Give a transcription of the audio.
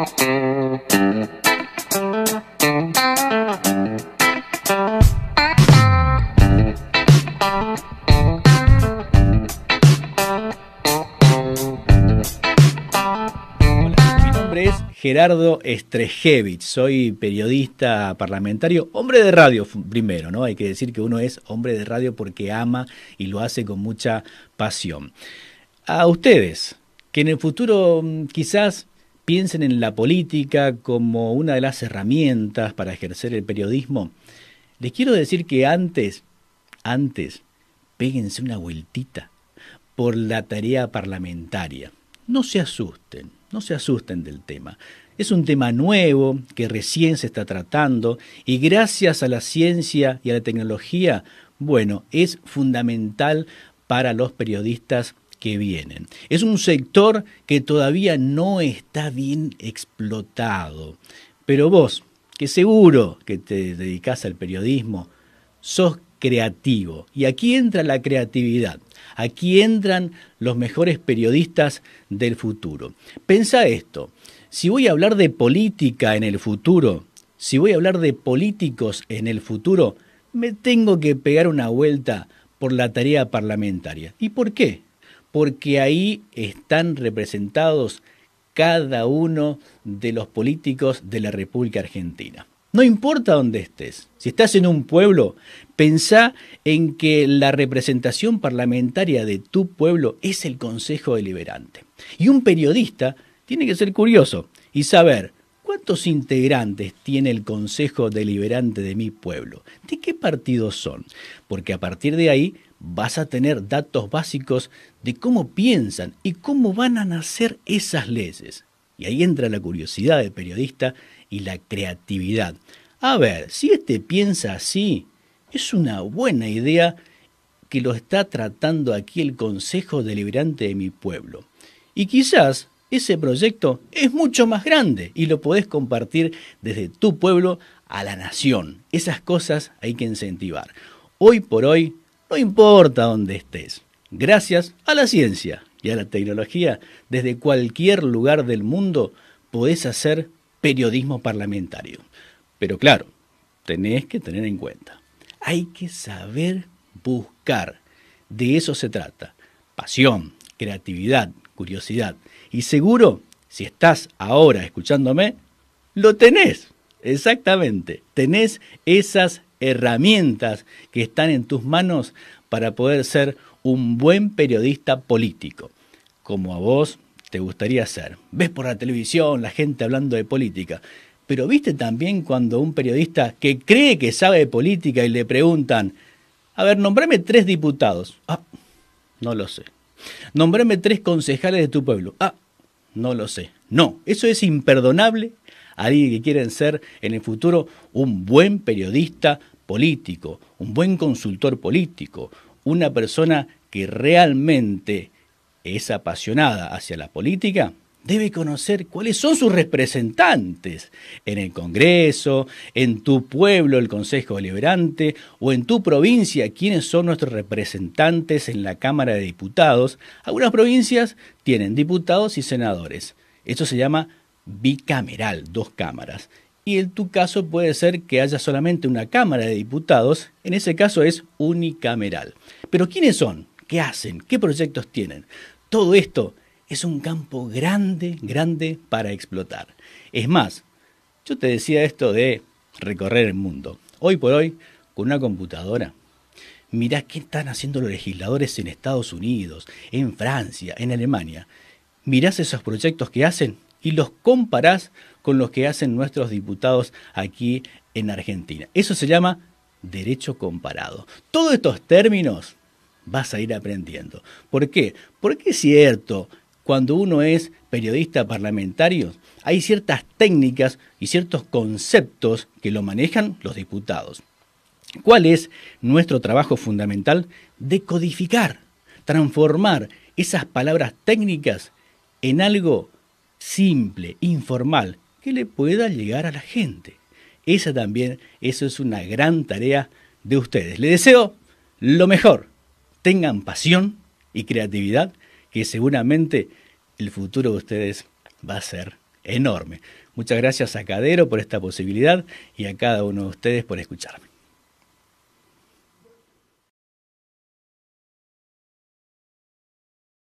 mi nombre es Gerardo Estrejevich, soy periodista parlamentario, hombre de radio primero, ¿no? Hay que decir que uno es hombre de radio porque ama y lo hace con mucha pasión. A ustedes, que en el futuro mm, quizás piensen en la política como una de las herramientas para ejercer el periodismo, les quiero decir que antes, antes, péguense una vueltita por la tarea parlamentaria. No se asusten, no se asusten del tema. Es un tema nuevo que recién se está tratando y gracias a la ciencia y a la tecnología, bueno, es fundamental para los periodistas que vienen. Es un sector que todavía no está bien explotado. Pero vos, que seguro que te dedicas al periodismo, sos creativo. Y aquí entra la creatividad. Aquí entran los mejores periodistas del futuro. Pensa esto. Si voy a hablar de política en el futuro, si voy a hablar de políticos en el futuro, me tengo que pegar una vuelta por la tarea parlamentaria. ¿Y por qué? porque ahí están representados cada uno de los políticos de la República Argentina. No importa dónde estés, si estás en un pueblo, pensá en que la representación parlamentaria de tu pueblo es el Consejo Deliberante. Y un periodista tiene que ser curioso y saber cuántos integrantes tiene el Consejo Deliberante de mi pueblo, de qué partidos son, porque a partir de ahí vas a tener datos básicos de cómo piensan y cómo van a nacer esas leyes. Y ahí entra la curiosidad del periodista y la creatividad. A ver, si este piensa así, es una buena idea que lo está tratando aquí el Consejo Deliberante de mi pueblo. Y quizás ese proyecto es mucho más grande y lo podés compartir desde tu pueblo a la nación. Esas cosas hay que incentivar. Hoy por hoy no importa dónde estés. Gracias a la ciencia y a la tecnología, desde cualquier lugar del mundo podés hacer periodismo parlamentario. Pero claro, tenés que tener en cuenta, hay que saber buscar. De eso se trata. Pasión, creatividad, curiosidad. Y seguro, si estás ahora escuchándome, lo tenés. Exactamente, tenés esas herramientas que están en tus manos para poder ser un buen periodista político, como a vos te gustaría ser. Ves por la televisión la gente hablando de política, pero viste también cuando un periodista que cree que sabe de política y le preguntan, a ver, nombrame tres diputados. Ah, no lo sé. Nombrame tres concejales de tu pueblo. Ah, no lo sé. No, eso es imperdonable a alguien que quieren ser en el futuro un buen periodista político, un buen consultor político, una persona que realmente es apasionada hacia la política, debe conocer cuáles son sus representantes en el Congreso, en tu pueblo, el Consejo Deliberante, o en tu provincia, quiénes son nuestros representantes en la Cámara de Diputados. Algunas provincias tienen diputados y senadores. Esto se llama bicameral, dos cámaras y en tu caso puede ser que haya solamente una Cámara de Diputados, en ese caso es unicameral. Pero ¿quiénes son? ¿Qué hacen? ¿Qué proyectos tienen? Todo esto es un campo grande, grande para explotar. Es más, yo te decía esto de recorrer el mundo. Hoy por hoy, con una computadora, mirá qué están haciendo los legisladores en Estados Unidos, en Francia, en Alemania. Mirás esos proyectos que hacen y los comparás con los que hacen nuestros diputados aquí en Argentina. Eso se llama derecho comparado. Todos estos términos vas a ir aprendiendo. ¿Por qué? Porque es cierto, cuando uno es periodista parlamentario, hay ciertas técnicas y ciertos conceptos que lo manejan los diputados. ¿Cuál es nuestro trabajo fundamental? Decodificar, transformar esas palabras técnicas en algo simple, informal, que le pueda llegar a la gente. Esa también, eso es una gran tarea de ustedes. Les deseo lo mejor. Tengan pasión y creatividad, que seguramente el futuro de ustedes va a ser enorme. Muchas gracias a Cadero por esta posibilidad y a cada uno de ustedes por escucharme.